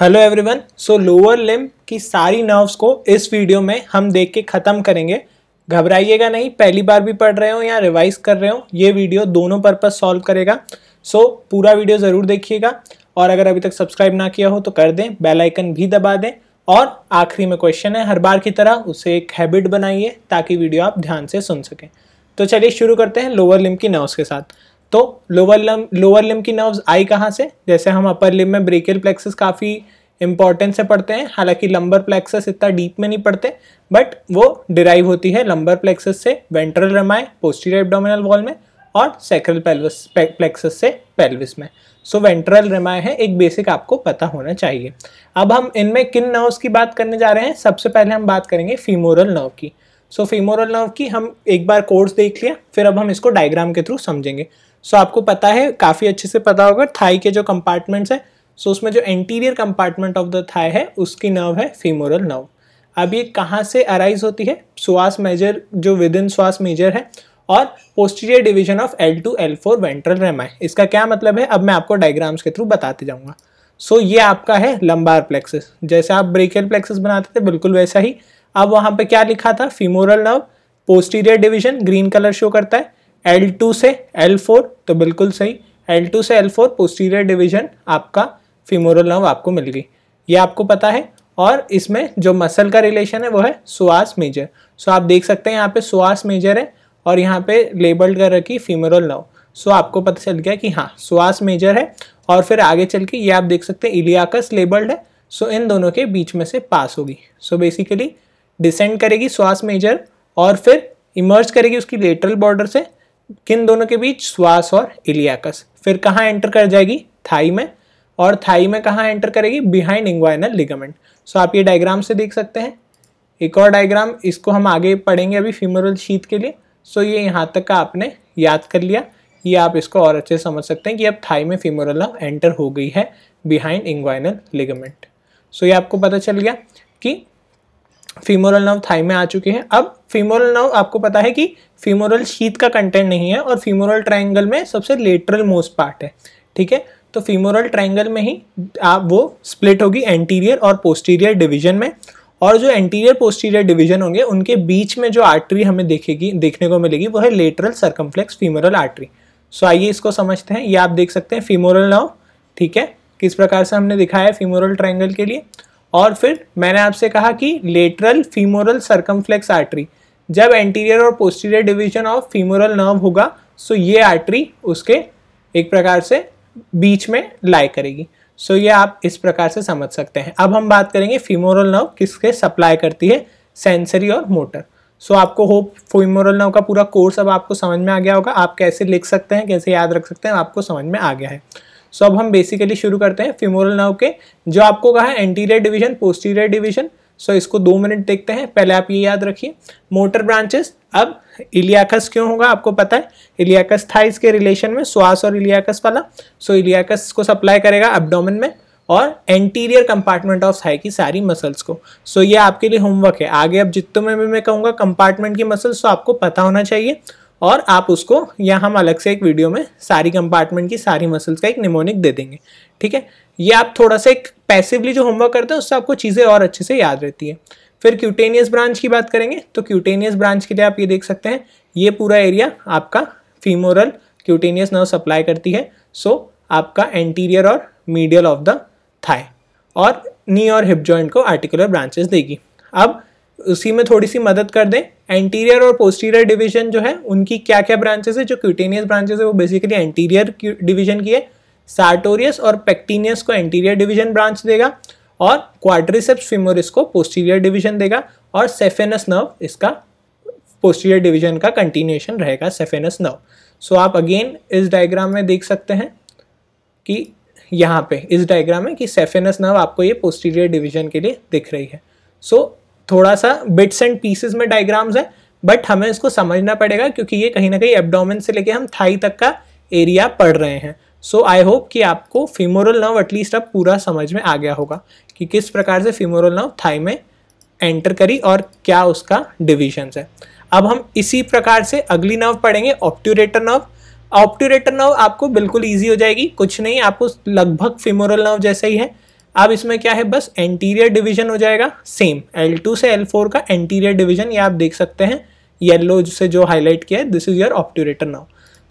hello everyone so lower limb की सारी nerves को इस वीडियो में हम देख के ख़त्म करेंगे घबराइएगा नहीं पहली बार भी पढ़ रहे हो या रिवाइज कर रहे हो ये वीडियो दोनों पर्पज सॉल्व करेगा सो so, पूरा वीडियो ज़रूर देखिएगा और अगर अभी तक सब्सक्राइब ना किया हो तो कर दें बेल आइकन भी दबा दें और आखिरी में क्वेश्चन है हर बार की तरह उसे एक हैबिट बनाइए ताकि वीडियो आप ध्यान से सुन सकें तो चलिए शुरू करते हैं लोअर लिम की नर्व्स के साथ तो लोअर लम लोअर लिम की नर्व्स आई कहाँ से जैसे हम अपर लिम में ब्रेकियल प्लेक्सस काफ़ी इंपॉर्टेंस से पढ़ते हैं हालांकि लंबर प्लेक्सस इतना डीप में नहीं पढ़ते बट वो डिराइव होती है लंबर प्लेक्सस से ventral rami posterior abdominal wall में और सेक्रल पेल्विस प्लेक्सस से पेल्विस में सो वेंट्रल रेमाए है एक बेसिक आपको पता होना चाहिए अब हम इनमें किन नर्व्स की बात करने जा रहे हैं सबसे पहले हम बात करेंगे फीमोरल नर्व की सो फीमोरल नर्व की हम एक बार कोर्स देख लिया फिर अब हम इसको डायग्राम के थ्रू समझेंगे सो so, आपको पता है काफ़ी अच्छे से पता होगा थाई के जो कंपार्टमेंट्स हैं सो so, उसमें जो anterior compartment of the thigh है उसकी नर्व है फीमोरल नर्व अब ये कहाँ से अराइज होती है श्वास मेजर जो विद इन श्वास मेजर है और posterior division of L two L four ventral rami इसका क्या मतलब है अब मैं आपको डायग्राम्स के थ्रू बताते जाऊँगा सो so, ये आपका है लंबार प्लेक्सिस जैसे आप ब्रेकियल प्लेक्सिस बनाते थे बिल्कुल वैसा ही अब वहाँ पर क्या लिखा था femoral nerve posterior division green colour show करता है L2 से L4 तो बिल्कुल सही L2 से L4 पोस्टीरियर डिवीजन आपका फीमोरल नर्व आपको मिल गई ये आपको पता है और इसमें जो मसल का रिलेशन है वो है सुहास मेजर सो आप देख सकते हैं यहाँ पे सुहास मेजर है और यहाँ पे लेबल्ड कर रखी फीमोरल नर्व सो आपको पता चल गया कि हाँ सुहास मेजर है और फिर आगे चल के ये आप देख सकते हैं इलियाकस लेबल्ड है सो इन दोनों के बीच में से पास होगी सो बेसिकली डिसेंड करेगी सुहास मेजर और फिर इमर्ज करेगी उसकी लेटरल बॉर्डर से किन दोनों के बीच श्वास और इलियाकस फिर कहाँ एंटर कर जाएगी थाई में और थाई में कहाँ एंटर करेगी बिहाइंड इंग्वाइनल लिगामेंट सो आप ये डायग्राम से देख सकते हैं एक और डायग्राम इसको हम आगे पढ़ेंगे अभी फीमोरल शीत के लिए सो ये यहाँ तक का आपने याद कर लिया ये आप इसको और अच्छे से समझ सकते हैं कि अब थाई में फीमोरल एंटर हो गई है बिहाइंड इंग्वाइनल लिगामेंट सो ये आपको पता चल गया कि फीमोरल नर्व थाई में आ चुके हैं अब फीमोरल नर्व आपको पता है कि फीमोरल शीत का कंटेंट नहीं है और फीमोरल ट्राइंगल में सबसे लेटरल मोस्ट पार्ट है ठीक है तो फीमोरल ट्राइंगल में ही आप वो स्प्लिट होगी एंटीरियर और पोस्टीरियर डिवीजन में और जो एंटीरियर पोस्टीरियर डिवीजन होंगे उनके बीच में जो आर्टरी हमें देखेगी देखने को मिलेगी वो है lateral circumflex femoral artery so आइए इसको समझते हैं ये आप देख सकते हैं फीमोरल नर्व ठीक है किस प्रकार से हमने दिखाया है फीमोरल ट्राइंगल के लिए और फिर मैंने आपसे कहा कि लेटरल फीमोरल सर्कमफ्लेक्स आर्टरी जब एंटीरियर और posterior division of femoral nerve होगा सो ये आर्टरी उसके एक प्रकार से बीच में लाई करेगी सो ये आप इस प्रकार से समझ सकते हैं अब हम बात करेंगे फीमोरल नर्व किसके सप्लाई करती है सेंसरी और मोटर सो so, आपको होप फीमोरल नर्व का पूरा कोर्स अब आपको समझ में आ गया होगा आप कैसे लिख सकते हैं कैसे याद रख सकते हैं आपको समझ में आ गया है सो अब हम बेसिकली शुरू करते हैं फिमोरल नर्व के जो आपको कहा है anterior division posterior division so इसको दो मिनट देखते हैं पहले आप ये याद रखिए मोटर ब्रांचेस अब इलियाकस क्यों होगा आपको पता है इलियाकस था इसके रिलेशन में श्वास और इलियाकस वाला सो इलियाकस को सप्लाई करेगा एब्डोमेन में और एंटीरियर कंपार्टमेंट ऑफ थाई की सारी मसल्स को सो so, ये आपके लिए होमवर्क है आगे अब जितने में भी मैं कहूँगा कंपार्टमेंट की मसल्स तो आपको पता होना चाहिए और आप उसको या हम अलग से एक वीडियो में सारी कंपार्टमेंट की सारी मसल्स का एक निमोनिक दे देंगे ठीक है ये आप थोड़ा सा एक पैसिवली जो होमवर्क करते हैं उससे आपको चीज़ें और अच्छे से याद रहती है फिर क्यूटेनियस ब्रांच की बात करेंगे तो क्यूटेनियस ब्रांच के लिए आप ये देख सकते हैं ये पूरा एरिया आपका फीमोरल क्यूटेनियस नर्व सप्लाई करती है सो आपका एंटीरियर और मीडियल ऑफ द थाई और नी और हिप जॉइंट को आर्टिकुलर ब्रांचेस देगी अब उसी में थोड़ी सी मदद कर दें एंटीरियर और पोस्टीरियर डिवीजन जो है उनकी क्या क्या ब्रांचेस है जो क्यूटेनियस ब्रांचेस है वो बेसिकली एंटीरियर डिवीजन की है सार्टोरियस और पेक्टीनियस को एंटीरियर डिवीजन ब्रांच देगा और क्वाड्रिसेप्स फिमोरिस को पोस्टीरियर डिवीजन देगा और सेफेनस नर्व इसका पोस्टीरियर डिवीजन का कंटिन्यूएशन रहेगा सेफेनस नर्व सो आप अगेन इस डायग्राम में देख सकते हैं कि यहाँ पे इस डायग्राम में कि सेफेनस नर्व आपको ये पोस्टीरियर डिवीजन के लिए दिख रही है सो so, थोड़ा सा बिट्स एंड पीसेस में डायग्राम्स है बट हमें इसको समझना पड़ेगा क्योंकि ये कहीं ना कहीं एबडोमेन से लेके हम थाई तक का एरिया पढ़ रहे हैं सो आई होप कि आपको फीमोरल नर्व एटलीस्ट अब पूरा समझ में आ गया होगा कि किस प्रकार से फीमोरल नर्व थाई में एंटर करी और क्या उसका डिविजन्स है अब हम इसी प्रकार से अगली नर्व पढ़ेंगे ऑप्टूरेटर नर्व ऑप्टूरेटर नर्व आपको बिल्कुल ईजी हो जाएगी कुछ नहीं आपको लगभग फिमोरल नर्व जैसे ही है अब इसमें क्या है बस एंटीरियर डिवीजन हो जाएगा सेम L2 से L4 का एंटीरियर डिवीजन ये आप देख सकते हैं येलो से जो हाईलाइट किया है this is your obturator now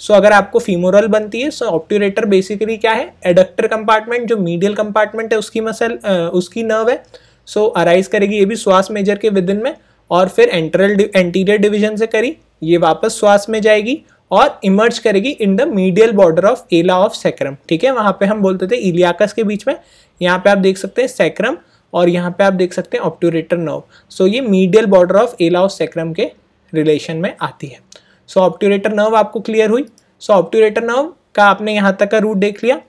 so अगर आपको फीमोरल बनती है सो ऑप्टूरेटर बेसिकली क्या है एडक्टर कंपार्टमेंट जो मीडियल कंपार्टमेंट है उसकी मसल आ, उसकी नर्व है सो so, अराइज करेगी ये भी श्वास मेजर के विदिन में और फिर एंटरल एंटीरियर डिवीजन से करी ये वापस श्वास में जाएगी और इमर्ज करेगी in the medial border of ala of sacrum ठीक है वहाँ पे हम बोलते थे इलियाकस के बीच में यहाँ पे आप देख सकते हैं सैक्रम और यहाँ पे आप देख सकते हैं ऑप्टोरेटर नर्व सो ये medial border of ala of sacrum के रिलेशन में आती है सो ऑप्टोरेटर नर्व आपको क्लियर हुई सो ऑप्टोरेटर नर्व का आपने यहाँ तक का रूट देख लिया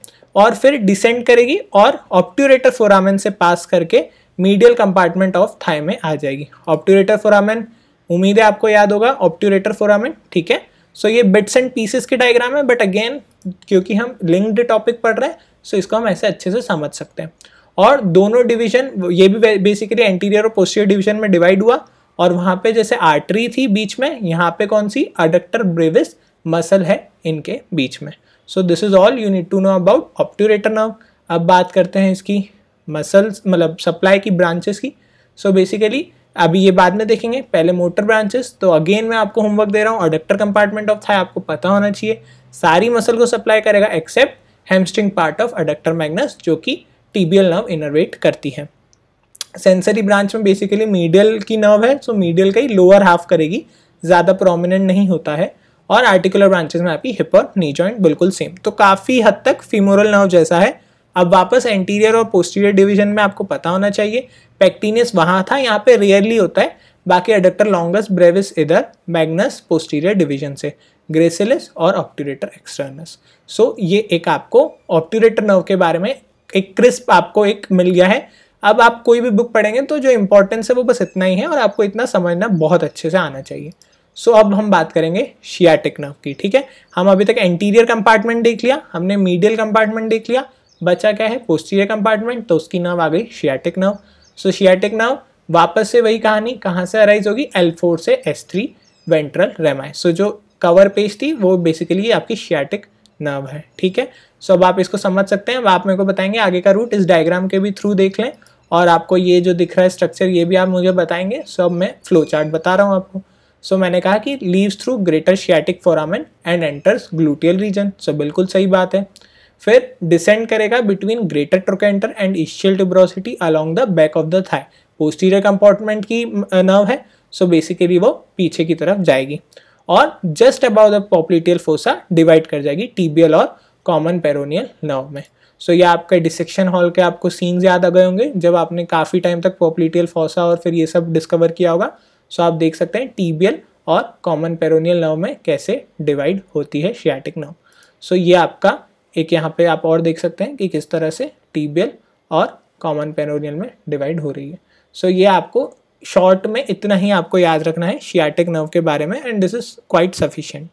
और फिर डिसेंड करेगी और ऑप्टोरेटर फोरामेन से पास करके मीडियल कंपार्टमेंट ऑफ थाई में आ जाएगी ऑप्टोरेटर फोरामेन उम्मीद है आपको याद होगा ऑप्टोरेटर फोरामेन ठीक है सो so, ये बिट्स एंड पीसेस के डायग्राम है बट अगेन क्योंकि हम लिंक्ड टॉपिक पढ़ रहे हैं सो so इसको हम ऐसे अच्छे से समझ सकते हैं और दोनों डिवीजन ये भी बेसिकली एंटीरियर और पोस्टीरियर डिवीजन में डिवाइड हुआ और वहाँ पे जैसे आर्टरी थी बीच में यहाँ पे कौन सी अडक्टर ब्रेविस मसल है इनके बीच में so this is all you need to know about obturator nerve अब बात करते हैं इसकी मसल्स मतलब सप्लाई की ब्रांचेस की सो so बेसिकली अभी ये बाद में देखेंगे पहले मोटर ब्रांचेस तो अगेन मैं आपको होमवर्क दे रहा हूँ अडक्टर कंपार्टमेंट ऑफ था आपको पता होना चाहिए सारी मसल को सप्लाई करेगा except hamstring part of adductor magnus जो कि टीबियल नर्व इनरवेट करती है सेंसरी ब्रांच में बेसिकली मीडियल की नर्व है सो मीडियल का ही लोअर हाफ करेगी ज़्यादा प्रोमिनेंट नहीं होता है और आर्टिकुलर ब्रांचेस में आपकी हिप और नी जॉइंट बिल्कुल सेम तो काफ़ी हद तक फीमोरल नर्व जैसा है अब वापस एंटीरियर और पोस्टीरियर डिवीजन में आपको पता होना चाहिए पैक्टीनियस वहाँ था यहाँ पे रेयरली होता है बाकी अडक्टर लॉन्गस ब्रेविस इधर मैग्नस पोस्टीरियर डिवीजन से ग्रेसिलस और ऑप्टूरेटर एक्सटर्नस सो ये एक आपको ऑप्टूरेटर नर्व के बारे में एक क्रिस्प आपको एक मिल गया है अब आप कोई भी बुक पढ़ेंगे तो जो इंपॉर्टेंस है वो बस इतना ही है और आपको इतना समझना बहुत अच्छे से आना चाहिए सो so, अब हम बात करेंगे शियाटिक नर्व की ठीक है हम अभी तक एंटीरियर कंपार्टमेंट देख लिया हमने मीडियल कंपार्टमेंट देख लिया बचा क्या है पोस्टीरियर कंपार्टमेंट तो उसकी नर्व आ गई sciatic nerve so sciatic nerve वापस से वही कहानी कहाँ से अराइज होगी एल फोर से S three ventral rami so जो कवर पेज थी वो बेसिकली आपकी शियाटिक नर्व है ठीक है सो अब आप इसको समझ सकते हैं अब आप मेरे को बताएंगे आगे का रूट इस डायग्राम के भी थ्रू देख लें और आपको ये जो दिख रहा है स्ट्रक्चर ये भी आप मुझे बताएंगे सो अब मैं फ्लो चार्ट बता रहा हूँ आपको सो so, मैंने कहा कि leaves through greater sciatic foramen and enters gluteal region so बिल्कुल सही बात है फिर डिसेंड करेगा between greater trochanter and ischial tuberosity along the back of the thigh posterior compartment की नर्व है सो so बेसिकली वो पीछे की तरफ जाएगी और just about the popliteal fossa divide कर जाएगी टीबियल और कॉमन पेरोनियल नर्व में सो so, ये आपके डिसेक्शन हॉल के आपको सीन्स याद आ गए होंगे जब आपने काफ़ी टाइम तक पॉपुलिटियल फोसा और फिर ये सब डिस्कवर किया होगा सो so, आप देख सकते हैं टीबियल और कॉमन पेरोनियल नर्व में कैसे डिवाइड होती है शियाटिक नर्व सो so, ये आपका एक यहाँ पे आप और देख सकते हैं कि किस तरह से टीबियल और कॉमन पेनोरियल में डिवाइड हो रही है सो so, ये आपको शॉर्ट में इतना ही आपको याद रखना है शियाटिक नर्व के बारे में and this is quite sufficient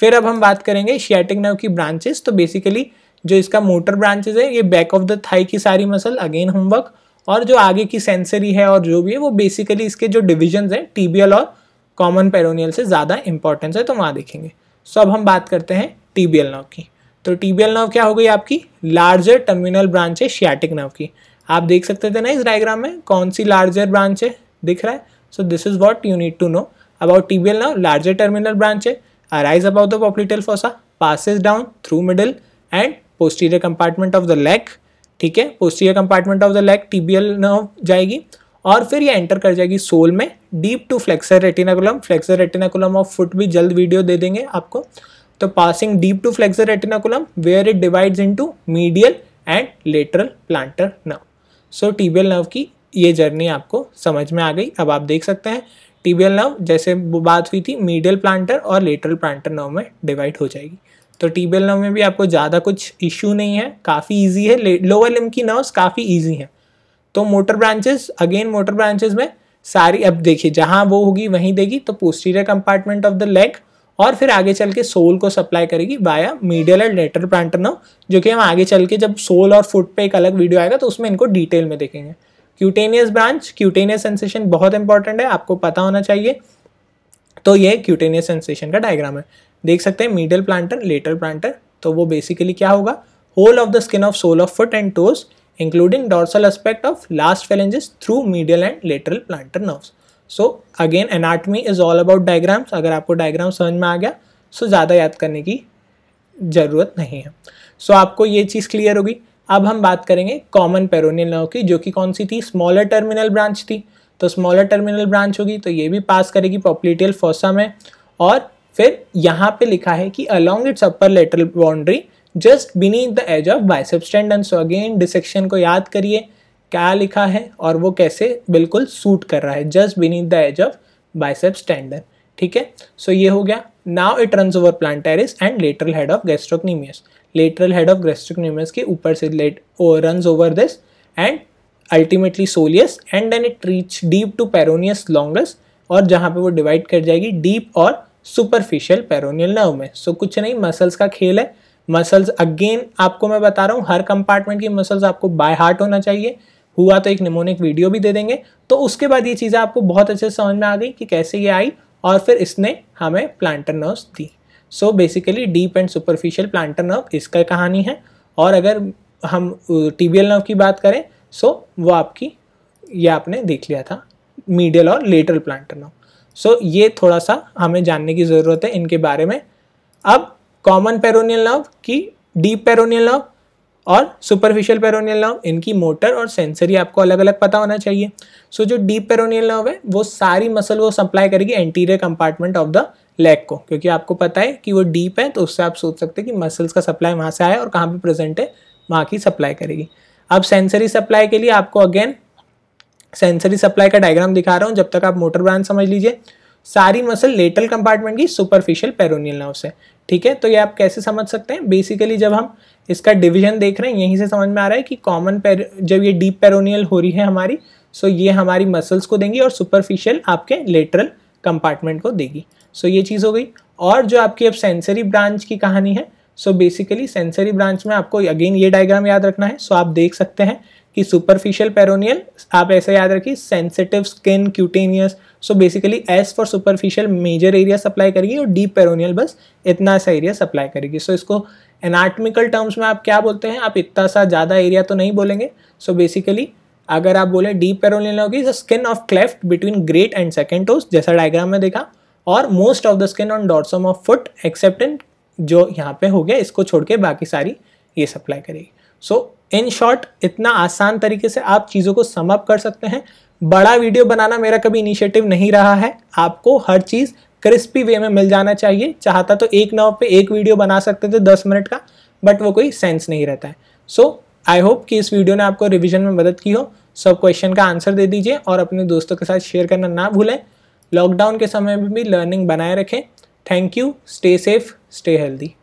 फिर अब हम बात करेंगे शियाटिक नर्व की ब्रांचेस तो बेसिकली जो इसका मोटर ब्रांचेस है ये बैक ऑफ द थाई की सारी मसल अगेन होमवर्क और जो आगे की सेंसरी है और जो भी है वो बेसिकली इसके जो डिविजन्स हैं टीबियल और कॉमन पेरोनियल से ज़्यादा इंपॉर्टेंस है तो वहाँ देखेंगे सो so, अब हम बात करते हैं टीबियल नर्व की तो टीबीएल नर्व क्या हो गई आपकी लार्जर टर्मिनल ब्रांच है शियाटिक नर्व की आप देख सकते थे ना इस डायग्राम में कौन सी लार्जर ब्रांच है दिख रहा है so this is what you need to know about tibial nerve larger terminal branch है arise about the popliteal fossa passes down through middle and posterior compartment of the leg ठीक है posterior compartment of the leg tibial nerve जाएगी और फिर ये enter कर जाएगी sole में deep to flexor retinaculum flexor retinaculum of foot भी जल्द वीडियो दे देंगे आपको passing deep to flexor flexor where it it into medial and lateral plantar nerve so tibial nerve की ये जर्नी आपको समझ में आ गई अब आप देख सकते हैं टीबियल नर्व जैसे बात हुई थी मीडियल प्लांटर और लेटरल प्लांटर नर्व में डिवाइड हो जाएगी तो टीबियल नर्व में भी आपको ज़्यादा कुछ इश्यू नहीं है काफ़ी ईजी है लोअर लिम की नर्व काफ़ी ईजी हैं तो motor branches again motor branches में सारी अब देखिए जहाँ वो होगी वहीं देगी तो posterior compartment of the leg और फिर आगे चल के सोल को सप्लाई करेगी via medial and lateral plantar जो कि हम आगे चल के जब सोल और फुट पे एक अलग वीडियो आएगा तो उसमें इनको डिटेल में देखेंगे क्यूटेनियस ब्रांच क्यूटेनियस सेंसेशन बहुत इंपॉर्टेंट है आपको पता होना चाहिए तो ये क्यूटेनियस सेंसेशन का डायग्राम है देख सकते हैं मीडियल प्लांटर लेटर प्लांटर तो वो बेसिकली क्या होगा whole of the skin of sole of foot and toes including dorsal aspect of last phalanges through medial and lateral plantar nerves so again anatomy is all about diagrams अगर आपको diagram समझ में आ गया सो so ज़्यादा याद करने की ज़रूरत नहीं है सो so आपको ये चीज़ क्लियर होगी अब हम बात करेंगे कॉमन पेरोनियल नर्व की जो कि कौन सी थी स्मॉलर टर्मिनल ब्रांच थी तो स्मॉलर टर्मिनल ब्रांच होगी तो ये भी पास करेगी पॉपुलेटियल फोसा में और फिर यहाँ पे लिखा है कि along its upper lateral boundary just beneath the edge of biceps tendon so again dissection को याद करिए क्या लिखा है और वो कैसे बिल्कुल सूट कर रहा है just beneath the edge of bicep tendon ठीक है सो ये हो गया now it run over plantaris and lateral head of gastrocnemius lateral head of gastrocnemius के ऊपर से let run over this and ultimately soleus and then it reach deep to peroneus longus और जहाँ पे वो डिवाइड कर जाएगी डीप और सुपरफिशियल पेरोनियल नर्व में सो so, कुछ नहीं मसल्स का खेल है मसल्स अगेन आपको मैं बता रहा हूँ हर कंपार्टमेंट की मसल्स आपको बाय हार्ट होना चाहिए हुआ तो एक निमोनिक वीडियो भी दे देंगे तो उसके बाद ये चीज़ें आपको बहुत अच्छे से समझ में आ गई कि कैसे ये आई और फिर इसने हमें प्लांटर नर्व दी so basically deep and superficial plantar nerve इसका कहानी है और अगर हम टीबियल नर्व की बात करें सो वो आपकी ये आपने देख लिया था मीडियल और लेटरल प्लांटर नर्व सो ये थोड़ा सा हमें जानने की ज़रूरत है इनके बारे में अब कॉमन पेरोनियल नर्व की डीप पेरोनियल नर्व और सुपरफिशियल पेरोनियल नर्व इनकी मोटर और सेंसरी आपको अलग अलग पता होना चाहिए सो so, जो डीप पेरोनियल नर्व है वो सारी मसल वो सप्लाई करेगी anterior compartment of the leg को क्योंकि आपको पता है कि वो डीप है तो उससे आप सोच सकते हैं कि मसल्स का सप्लाई वहाँ से आया और कहाँ पर प्रेजेंट है वहाँ की सप्लाई करेगी अब सेंसरी सप्लाई के लिए आपको अगेन सेंसरी सप्लाई का डायग्राम दिखा रहा हूँ जब तक आप मोटर ब्रांच समझ लीजिए सारी मसल लेटल कंपार्टमेंट की सुपरफिशियल पेरोनियल नर्व से ठीक है तो ये आप कैसे समझ सकते हैं बेसिकली जब हम इसका डिवीजन देख रहे हैं यहीं से समझ में आ रहा है कि कॉमन पेर जब ये डीप पेरोनियल हो रही है हमारी सो ये हमारी मसल्स को देंगी और सुपरफिशियल आपके लेटरल कंपार्टमेंट को देगी सो ये चीज़ हो गई और जो आपकी अब सेंसरी ब्रांच की कहानी है सो बेसिकली सेंसरी ब्रांच में आपको अगेन ये डायग्राम याद रखना है सो आप देख सकते हैं कि सुपरफिशियल पेरोनियल आप ऐसे याद रखिए sensitive skin cutaneous so basically S for superficial major area supply करेगी और डीप पेरोनियल बस इतना सा एरिया सप्लाई करेगी सो so, इसको एनाटमिकल टर्म्स में आप क्या बोलते हैं आप इतना सा ज़्यादा एरिया तो नहीं बोलेंगे सो so, बेसिकली अगर आप बोले डीप पेरोनियल होगी the skin of cleft between great and second toes जैसा डायग्राम में देखा और most of the skin on dorsum of foot except जो यहाँ पे हो गया इसको छोड़ के बाकी सारी ये सप्लाई करेगी सो इन शॉर्ट इतना आसान तरीके से आप चीज़ों को समअप कर सकते हैं बड़ा वीडियो बनाना मेरा कभी इनिशिएटिव नहीं रहा है आपको हर चीज़ क्रिस्पी वे में मिल जाना चाहिए चाहता तो एक नाव पे एक वीडियो बना सकते थे तो दस मिनट का बट वो कोई सेंस नहीं रहता है सो आई होप कि इस वीडियो ने आपको रिविजन में मदद की हो सब क्वेश्चन का आंसर दे दीजिए और अपने दोस्तों के साथ शेयर करना ना भूलें लॉकडाउन के समय में भी लर्निंग बनाए रखें thank you stay safe stay healthy